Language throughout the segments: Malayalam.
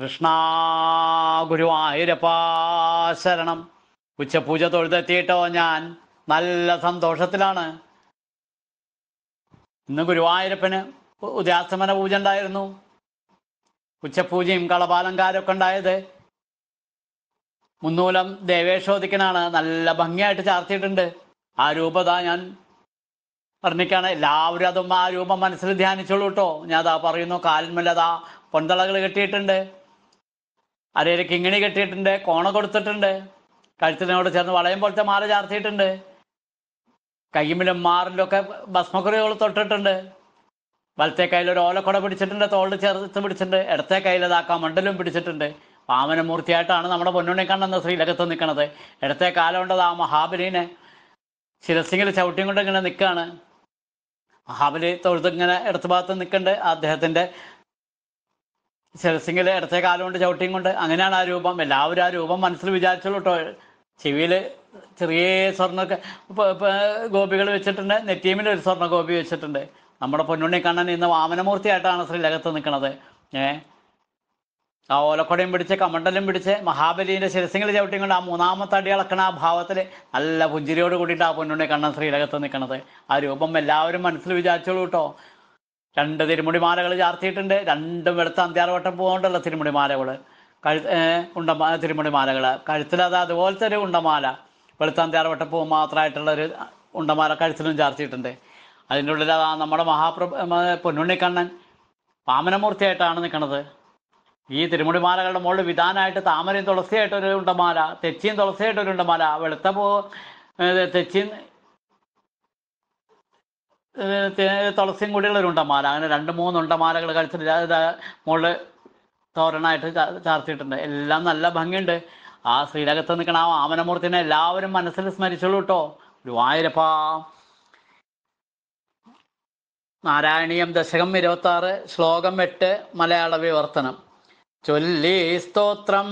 കൃഷ്ണ ഗുരുവായൂരപ്പ ശരണം ഉച്ചപൂജ തൊഴുതെത്തിയിട്ടോ ഞാൻ നല്ല സന്തോഷത്തിലാണ് ഇന്ന് ഗുരുവായൂരപ്പന് ഉദയാസ്തമന പൂജ ഉണ്ടായിരുന്നു ഉച്ചപൂജയും കളപാലങ്കാരൊക്കെ ഉണ്ടായത് മുന്നൂലം ദേവേശോദിക്കനാണ് നല്ല ഭംഗിയായിട്ട് ചാർത്തിയിട്ടുണ്ട് ആ രൂപത ഞാൻ വർണ്ണിക്കാണ് എല്ലാവരും അതും ആ രൂപം മനസ്സിൽ ധ്യാനിച്ചോളൂ കേട്ടോ ഞാൻ അതാ പറയുന്നു കാലിന്മല്ലതാ പൊന്തളകൾ കെട്ടിയിട്ടുണ്ട് അരയിൽ കിങ്ങിണി കെട്ടിയിട്ടുണ്ട് കോണ കൊടുത്തിട്ടുണ്ട് കഴുത്തിനോട് ചേർന്ന് വളയം പോലത്തെ മാല ചാർത്തിയിട്ടുണ്ട് കയ്യുമ്പിലും മാറിലും ഒക്കെ ഭസ്മക്കുറികൾ തൊട്ടിട്ടുണ്ട് വലത്തെ കയ്യിൽ ഒരു ഓലക്കുട പിടിച്ചിട്ടുണ്ട് തോളിൽ ചേർത്ത് പിടിച്ചിട്ടുണ്ട് ഇടത്തെ കയ്യിൽ ഇതാക്കാ മണ്ടലും പിടിച്ചിട്ടുണ്ട് മൂർത്തിയായിട്ടാണ് നമ്മുടെ പൊന്നുണ്ണി കണ്ണെന്ന് ശ്രീലകത്ത് നിൽക്കുന്നത് ഇടത്തെ കാലം കൊണ്ടത് ആ മഹാബലിനെ ശിരസിങ്ങിൽ ചവിട്ടിയും കൊണ്ട് ഇങ്ങനെ നിൽക്കുകയാണ് മഹാബലി തൊഴുതിങ്ങനെ ഇടത്തുഭാഗത്ത് നിൽക്കുന്നുണ്ട് അദ്ദേഹത്തിൻ്റെ ശിരസിംഗിൽ ഇടത്തെ കാലുകൊണ്ട് ചവിട്ടിയും കൊണ്ട് അങ്ങനെയാണ് ആ രൂപം എല്ലാവരും ആ രൂപം മനസ്സിൽ വിചാരിച്ചുള്ളൂ കേട്ടോ ചെവിയില് ചെറിയ സ്വർണ്ണൊക്കെ ഗോപികൾ വെച്ചിട്ടുണ്ട് നെറ്റീമിൽ ഒരു സ്വർണ്ണ ഗോപി വെച്ചിട്ടുണ്ട് നമ്മുടെ പൊന്നുണ്ണി കണ്ണൻ ഇന്ന് വാമനമൂർത്തിയായിട്ടാണ് ലകത്ത് നിൽക്കുന്നത് ഏ ആ ഓലക്കൊടയും പിടിച്ച് കമണ്ടലും പിടിച്ച് മഹാബലിന്റെ ശിരസിംഗിൽ കൊണ്ട് ആ മൂന്നാമത്തെ അടിയളക്കണ ആ ഭാവത്തിൽ നല്ല പുഞ്ചിരിയോട് കൂടിയിട്ട് ആ പൊന്നുണ്ണി കണ്ണൻ ശ്രീലകത്ത് നിൽക്കണത് ആ രൂപം എല്ലാവരും മനസ്സിൽ വിചാരിച്ചോളൂ കേട്ടോ രണ്ട് തിരുമുടിമാലകൾ ചാർത്തിയിട്ടുണ്ട് രണ്ടും എടുത്ത് അന്ത്യാർവട്ടം പോകൊണ്ടുള്ള തിരുമുടിമാലകൾ കഴു ഉണ്ടമാ തിരുമുടിമാലകൾ അത് അതുപോലത്തെ ഒരു ഉണ്ടമാല വെളുത്ത അന്ത്യാറവട്ടം പോകും മാത്രമായിട്ടുള്ള ഒരു ഉണ്ടമാല കഴുത്തിലും ചാർത്തിയിട്ടുണ്ട് അതിൻ്റെ ഉള്ളിൽ അതാ നമ്മുടെ മഹാപ്രഭ പൊന്നുണ്ണിക്കണ്ണൻ വാമനമൂർത്തിയായിട്ടാണ് നിൽക്കുന്നത് ഈ തിരുമുടിമാലകളുടെ മുകളിൽ വിധാനമായിട്ട് താമരയും തുളസിയായിട്ടൊരു ഉണ്ടമാല തെച്ചിയും തുളസിയായിട്ടൊരു ഉണ്ടമാല വെളുത്ത പോ തെച്ചിയും തുളസിയും കൂടിയുള്ളൊരു മാല അങ്ങനെ രണ്ട് മൂന്ന് ഉണ്ടമാലകൾ കഴിച്ചിട്ട് മുകളിൽ തോരണായിട്ട് ചാർത്തിയിട്ടുണ്ട് എല്ലാം നല്ല ഭംഗിയുണ്ട് ആ ശ്രീരകത്ത് നിൽക്കണ ആ ആമനമൂർത്തിനെ എല്ലാവരും മനസ്സിൽ സ്മരിച്ചുള്ളൂ കേട്ടോ ഗുരുവായൂരപ്പ നാരായണീയം ദശകം ഇരുപത്തി ആറ് ശ്ലോകം എട്ട് മലയാള വിവർത്തനം ചൊല്ലി സ്തോത്രം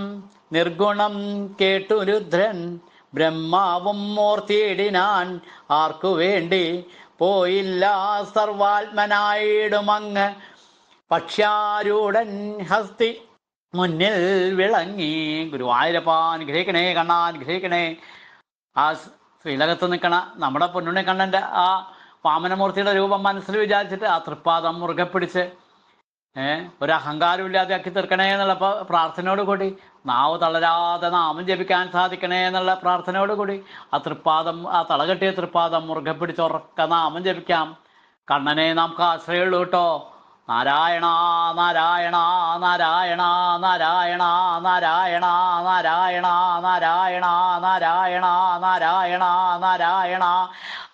നിർഗുണം കേട്ടു രുദ്രൻ ബ്രഹ്മാവും മൂർത്തിയിടിനാൻ ആർക്കു വേണ്ടി പോയില്ല സർവാത്മനായിടുമങ്ങ് പക്ഷ്യാരൂടൻ ഹസ്തി മുന്നിൽ വിളങ്ങി ഗുരുവായൂരപ്പ അനുഗ്രഹിക്കണേ കണ്ണാൻ അനുഗ്രഹിക്കണേ ആ ശ്രീലകത്ത് നിൽക്കണ നമ്മുടെ പൊന്നുണ്ണി കണ്ണൻ്റെ ആ വാമനമൂർത്തിയുടെ രൂപം മനസ്സിൽ വിചാരിച്ചിട്ട് ആ തൃപ്പാദം മുറുകെ പിടിച്ച് ഏഹ് ഒരു അഹങ്കാരമില്ലാതെ ആക്കി തീർക്കണേ എന്നുള്ള പ്രാർത്ഥനയോട് കൂടി നാവ് തളരാതെ നാമം ജപിക്കാൻ സാധിക്കണേ എന്നുള്ള പ്രാർത്ഥനയോട് കൂടി ആ തൃപ്പാദം ആ തളകെട്ടിയ തൃപ്പാദം മുറുകെ പിടിച്ചുറക്ക നാമം ജപിക്കാം കണ്ണനെ നമുക്ക് ആശ്രയമുള്ളൂ കേട്ടോ നാരായണ നാരായണ നാരായണ നാരായണ നാരായണ നാരായണ നാരായണ നാരായണ നാരായണ നാരായണ നാരായണ